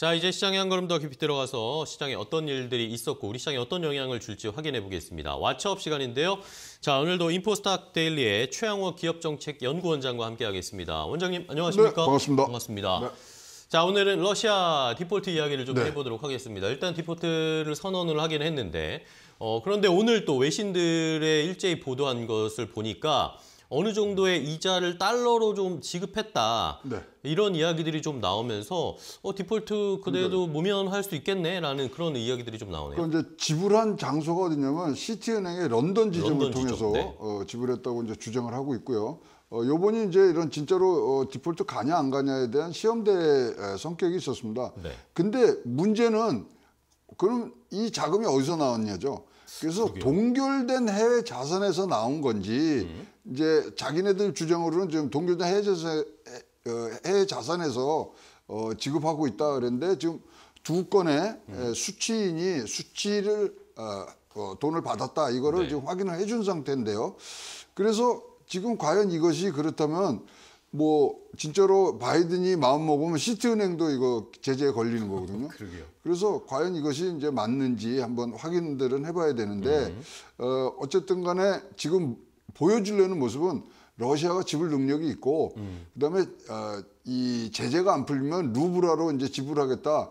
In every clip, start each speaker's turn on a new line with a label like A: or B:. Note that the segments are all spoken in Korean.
A: 자, 이제 시장에 한 걸음 더 깊이 들어가서 시장에 어떤 일들이 있었고 우리 시장에 어떤 영향을 줄지 확인해 보겠습니다. 왓츠업 시간인데요. 자, 오늘도 인포스탁 데일리의 최양호 기업정책 연구원장과 함께 하겠습니다. 원장님 안녕하십니까? 네, 반갑습니다. 반갑습니다. 네. 자, 오늘은 러시아 디폴트 이야기를 좀 네. 해보도록 하겠습니다. 일단 디폴트를 선언을 하긴 했는데 어, 그런데 오늘 또 외신들의 일제히 보도한 것을 보니까 어느 정도의 이자를 달러로 좀 지급했다. 네. 이런 이야기들이 좀 나오면서 어, 디폴트 그대로 네. 모면할 수 있겠네라는 그런 이야기들이 좀 나오네요.
B: 이제 지불한 장소가 어디냐면 시티은행의 런던 지점을 런던 통해서 지점, 네. 어, 지불했다고 이제 주장을 하고 있고요. 어, 요번이 이제 이런 진짜로 어, 디폴트 가냐 안 가냐에 대한 시험대 성격이 있었습니다. 네. 근데 문제는 그럼 이 자금이 어디서 나왔냐죠. 그래서 그게 동결된 해외 자산에서 나온 건지 음. 이제 자기네들 주장으로는 지금 동결된 해외, 자산, 어, 해외 자산에서 어, 지급하고 있다 그랬는데 지금 두 건의 음. 수취인이 수취를 어, 어, 돈을 받았다 이거를 네. 지금 확인을 해 준 상태인데요. 그래서 지금 과연 이것이 그렇다면 뭐 진짜로 바이든이 마음 먹으면 시티은행도 이거 제재에 걸리는 거거든요. 그러게요. 그래서 과연 이것이 이제 맞는지 한번 확인들은 해봐야 되는데 음. 어, 어쨌든 간에 지금 보여주려는 모습은 러시아가 지불 능력이 있고 음. 그다음에 어, 이 제재가 안 풀리면 루브라로 이제 지불하겠다.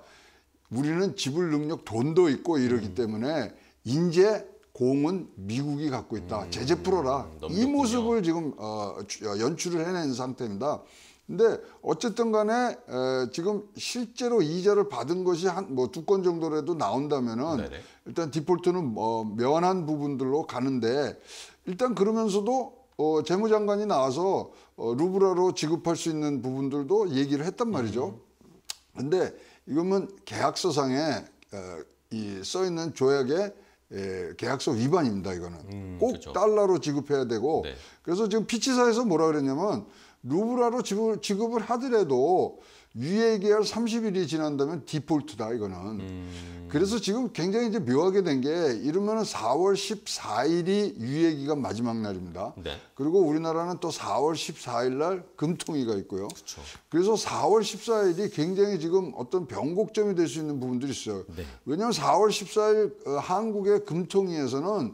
B: 우리는 지불 능력 돈도 있고 이러기 음. 때문에 인제 공은 미국이 갖고 있다. 음, 제재 풀어라. 음, 이 모습을 지금 어, 어, 연출을 해낸 상태입니다. 근데 어쨌든 간에 에, 지금 실제로 이자를 받은 것이 한 뭐 두 건 정도라도 나온다면은 네네. 일단 디폴트는 뭐 면한 부분들로 가는데 일단 그러면서도 어, 재무장관이 나와서 어, 루브라로 지급할 수 있는 부분들도 얘기를 했단 말이죠. 음. 근데 이거는 계약서상에 에, 이써 있는 조약에 예, 계약서 위반입니다. 이거는 음, 꼭 그렇죠. 달러로 지급해야 되고 네. 그래서 지금 피치사에서 뭐라 그랬냐면 루브라로 지급을, 지급을 하더라도 유예 계약 30일이 지난다면 디폴트다 이거는. 음. 그래서 지금 굉장히 이제 묘하게 된 게 이러면은 4월 14일이 유예 기간 마지막 날입니다. 네. 그리고 우리나라는 또 4월 14일 날 금통위가 있고요. 그쵸. 그래서 4월 14일이 굉장히 지금 어떤 변곡점이 될 수 있는 부분들이 있어요. 네. 왜냐하면 4월 14일 어, 한국의 금통위에서는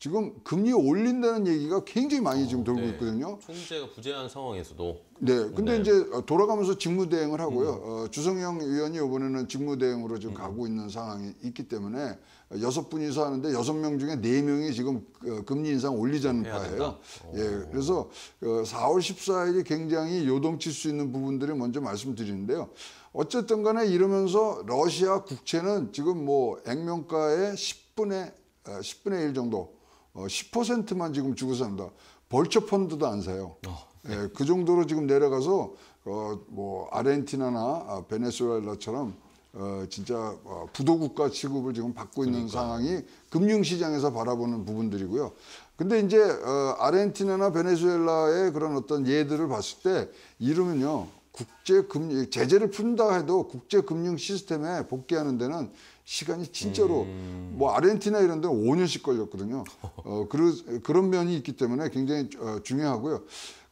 B: 지금 금리 올린다는 얘기가 굉장히 많이 어, 지금 돌고 네. 있거든요. 총재가 부재한 상황에서도. 네, 근데 네. 이제 돌아가면서 직무대행을 하고요. 음. 어, 주성영 의원이 이번에는 직무대행으로 지금 음. 가고 있는 상황이 있기 때문에 여섯 분이서 하는데 여섯 명 중에 네 명이 지금 어, 금리 인상 올리자는 파예요. 어. 예, 그래서 4월 어, 14일이 굉장히 요동칠 수 있는 부분들을 먼저 말씀드리는데요. 어쨌든 간에 이러면서 러시아 국채는 지금 뭐 액면가의 10분의 10분의 1 정도 어, 10%만 지금 주고 산다. 벌처 펀드도 안 사요. 어, 네. 예, 그 정도로 지금 내려가서 어, 뭐 아르헨티나나 아, 베네수엘라처럼 어, 진짜 어, 부도국가 취급을 지금 받고 그러니까. 있는 상황이 금융시장에서 바라보는 부분들이고요. 근데 이제 어, 아르헨티나나 베네수엘라의 그런 어떤 예들을 봤을 때 이러면요. 국제금 융 제재를 푼다 해도 국제금융 시스템에 복귀하는 데는 시간이 진짜로 음. 뭐 아르헨티나 이런 데는 5년씩 걸렸거든요. 어, 그러, 그런 면이 있기 때문에 굉장히 어, 중요하고요.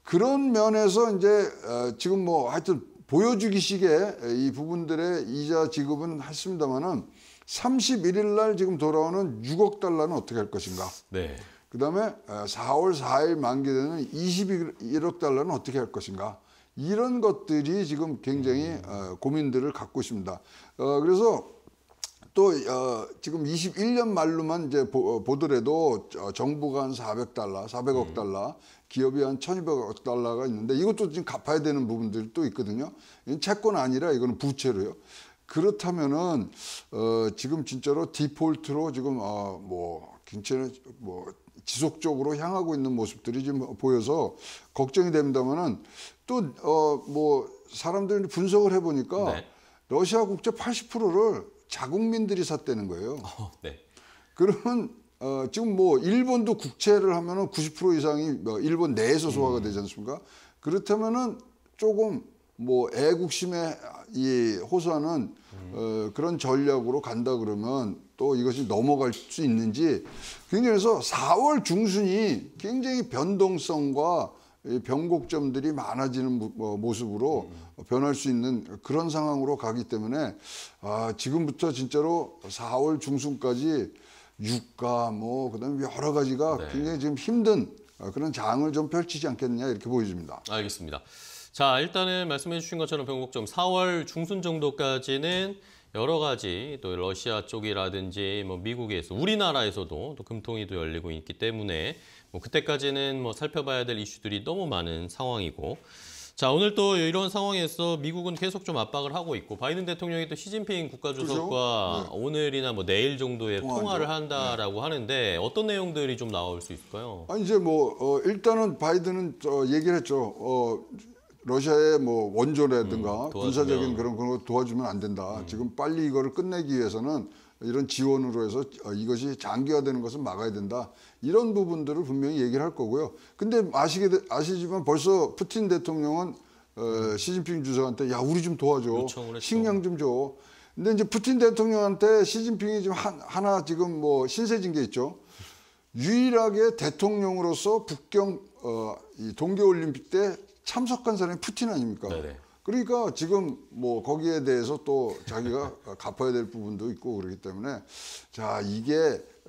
B: 그런 면에서 이제 어, 지금 뭐 하여튼 보여주기식의 이 부분들의 이자 지급은 했습니다만은 31일 날 지금 돌아오는 6억 달러는 어떻게 할 것인가? 네. 그다음에 4월 어, 4일 만기되는 21억 달러는 어떻게 할 것인가? 이런 것들이 지금 굉장히 음. 어, 고민들을 갖고 있습니다. 어, 그래서 또 어, 지금 21년 말로만 이제 보, 어, 보더라도 어, 정부가 한 400달러, 400억 음. 달러, 기업이 한 1,200억 달러가 있는데 이것도 지금 갚아야 되는 부분들이 또 있거든요. 이건 채권 아니라 이거는 부채로요. 그렇다면은 어, 지금 진짜로 디폴트로 지금 어, 뭐 경제는 뭐 지속적으로 향하고 있는 모습들이 지금 보여서 걱정이 됩니다만은 또어뭐 사람들이 분석을 해보니까 네. 러시아 국채 80%를 자국민들이 샀다는 거예요. 어, 네. 그러면 어, 지금 뭐 일본도 국채를 하면은 90% 이상이 뭐 일본 내에서 소화가 되지 않습니까? 그렇다면은 조금 뭐 애국심에 이 호소하는 음. 어, 그런 전략으로 간다 그러면 또 이것이 넘어갈 수 있는지 굉장히 그래서 4월 중순이 굉장히 변동성과 변곡점들이 많아지는 뭐, 모습으로 변할 수 있는 그런 상황으로 가기 때문에 아, 지금부터 진짜로 4월 중순까지 유가 뭐 그다음에 여러 가지가 네. 굉장히 지금 힘든 아, 그런 장을 좀 펼치지 않겠느냐 이렇게 보여집니다. 알겠습니다.
A: 자 일단은 말씀해 주신 것처럼 변곡점 4월 중순 정도까지는 여러 가지 또 러시아 쪽이라든지 뭐 미국에서 우리나라에서도 또 금통위도 열리고 있기 때문에 뭐 그때까지는 뭐 살펴봐야 될 이슈들이 너무 많은 상황이고 자 오늘 또 이런 상황에서 미국은 계속 좀 압박을 하고 있고 바이든 대통령이 또 시진핑 국가주석과 네. 오늘이나 뭐 내일 정도에 통화를 한다라고 네. 하는데 어떤 내용들이 좀 나올 수 있을까요?
B: 아 이제 뭐 어, 일단은 바이든은 저 얘기를 했죠. 어, 러시아의 뭐 원조라든가 음, 군사적인 그런 걸 도와주면 안 된다. 음. 지금 빨리 이거를 끝내기 위해서는 이런 지원으로 해서 어, 이것이 장기화되는 것을 막아야 된다. 이런 부분들을 분명히 얘기를 할 거고요. 근데 아시게 아시지만 벌써 푸틴 대통령은 어, 시진핑 주석한테 야 우리 좀 도와줘 그렇죠, 그렇죠. 식량 좀 줘. 근데 이제 푸틴 대통령한테 시진핑이 지금 한, 하나 지금 뭐 신세진 게 있죠. 유일하게 대통령으로서 북경 어, 이 동계올림픽 때 참석한 사람이 푸틴 아닙니까? 네네. 그러니까 지금 뭐 거기에 대해서 또 자기가 갚아야 될 부분도 있고 그렇기 때문에 자 이게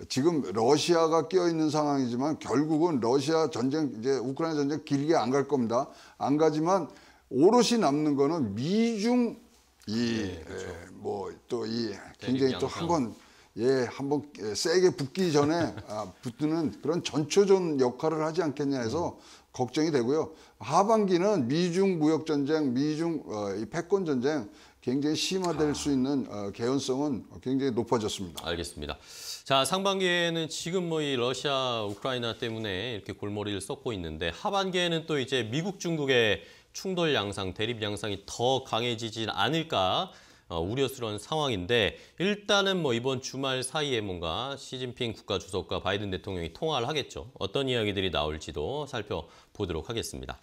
B: 지금 러시아가 끼어 있는 상황이지만 결국은 러시아 전쟁 이제 우크라이나 전쟁 길게 안 갈 겁니다. 안 가지만 오롯이 남는 거는 미중 이뭐 또이 네, 그렇죠. 뭐 굉장히 또한건 예, 한번 예, 세게 붙기 전에 아, 붙는 그런 전초전 역할을 하지 않겠냐 해서 걱정이 되고요. 하반기는 미중 무역 전쟁, 미중 어, 이 패권 전쟁 굉장히 심화될 아. 수 있는 어, 개연성은 굉장히 높아졌습니다.
A: 알겠습니다. 자 상반기에는 지금 뭐 이 러시아 우크라이나 때문에 이렇게 골머리를 썩고 있는데 하반기에는 또 이제 미국 중국의 충돌 양상, 대립 양상이 더 강해지진 않을까 어, 우려스러운 상황인데 일단은 뭐 이번 주말 사이에 뭔가 시진핑 국가주석과 바이든 대통령이 통화를 하겠죠. 어떤 이야기들이 나올지도 살펴보도록 하겠습니다.